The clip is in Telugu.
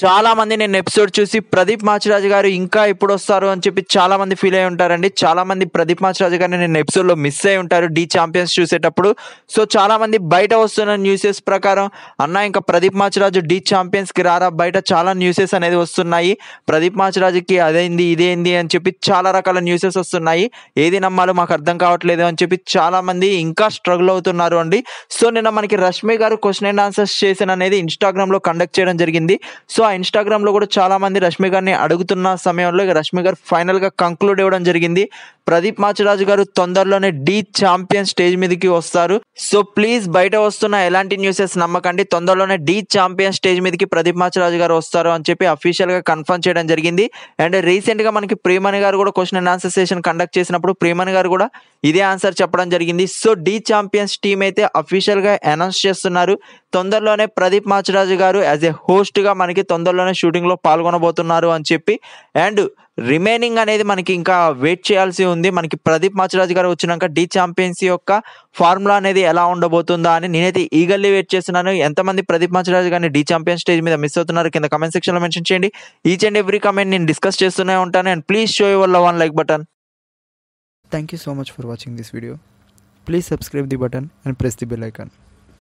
చాలా మంది నేను ఎపిసోడ్ చూసి ప్రదీప్ మాచిరాజు గారు ఇంకా ఎప్పుడు వస్తారు అని చెప్పి చాలా మంది ఫీల్ అయి ఉంటారండి చాలా మంది ప్రదీప్ మాచిరాజు గారిని నేను ఎపిసోడ్ లో మిస్ అయి ఉంటారు డి ఛాంపియన్స్ చూసేటప్పుడు సో చాలా మంది బయట వస్తున్న న్యూసెస్ ప్రకారం అన్న ఇంకా ప్రదీప్ మాచిరాజు డి ఛాంపియన్స్ కి రారా బయట చాలా న్యూసెస్ అనేది వస్తున్నాయి ప్రదీప్ మాచిరాజుకి అదేంది ఇదేంది అని చెప్పి చాలా రకాల న్యూసెస్ వస్తున్నాయి ఏది నమ్మాలో మాకు అర్థం కావట్లేదు అని చెప్పి చాలా మంది ఇంకా స్ట్రగుల్ అవుతున్నారు అండి సో నిన్న మనకి రష్మి గారు క్వశ్చన్ అండ్ ఆన్సర్స్ చేసిన అనేది ఇన్స్టాగ్రామ్ లో కండక్ట్ చేయడం జరిగింది సో సో ఆ ఇన్స్టాగ్రామ్లో కూడా చాలామంది రష్మి గారిని అడుగుతున్న సమయంలో రష్మి గారు ఫైనల్గా కంక్లూడ్ ఇవ్వడం జరిగింది ప్రదీప్ మాచిరాజు గారు తొందరలోనే డి ఛాంపియన్ స్టేజ్ మీదకి వస్తారు సో ప్లీజ్ బయట వస్తున్న ఎలాంటి న్యూసెస్ నమ్మకండి తొందరలోనే డి ఛాంపియన్ స్టేజ్ మీదకి ప్రదీప్ మాచిరాజు గారు వస్తారు అని చెప్పి అఫీషియల్ గా కన్ఫర్మ్ చేయడం జరిగింది అండ్ రీసెంట్ గా మనకి ప్రియమణి గారు కూడా question and answer session conduct చేసినప్పుడు ప్రియమణి గారు కూడా ఇదే ఆన్సర్ చెప్పడం జరిగింది సో డి ఛాంపియన్స్ టీమ్ అయితే అఫీషియల్ గా అనౌన్స్ చేస్తున్నారు తొందరలోనే ప్రదీప్ మాచిరాజు గారు యాజ్ ఏ హోస్ట్ గా మనకి తొందరలోనే షూటింగ్ లో పాల్గొనబోతున్నారు అని చెప్పి అండ్ రిమైనింగ్ అనేది మనకి ఇంకా వెయిట్ చేయాల్సి ఉంది మనకి ప్రదీప్ మాచిరాజు గారు వచ్చినాక డి ఛాంపియన్స్ యొక్క ఫార్ములా అనేది ఎలా ఉండబోతుందా అని నేనైతే ఈగల్లీ వెయిట్ చేస్తున్నాను ఎంతమంది ప్రదీప్ మాచిరాజు గారిని డి ఛాంపియన్ స్టేజ్ మీద మిస్ అవుతున్నారు కింద కమెంట్ సెక్షన్లో మెన్షన్ చేయండి ఈచ్ అండ్ ఎవ్రీ కమెంట్ నేను డిస్కస్ చేస్తూనే ఉంటాను and please show your one like button thank you so much for watching this video please subscribe the button and press the bell icon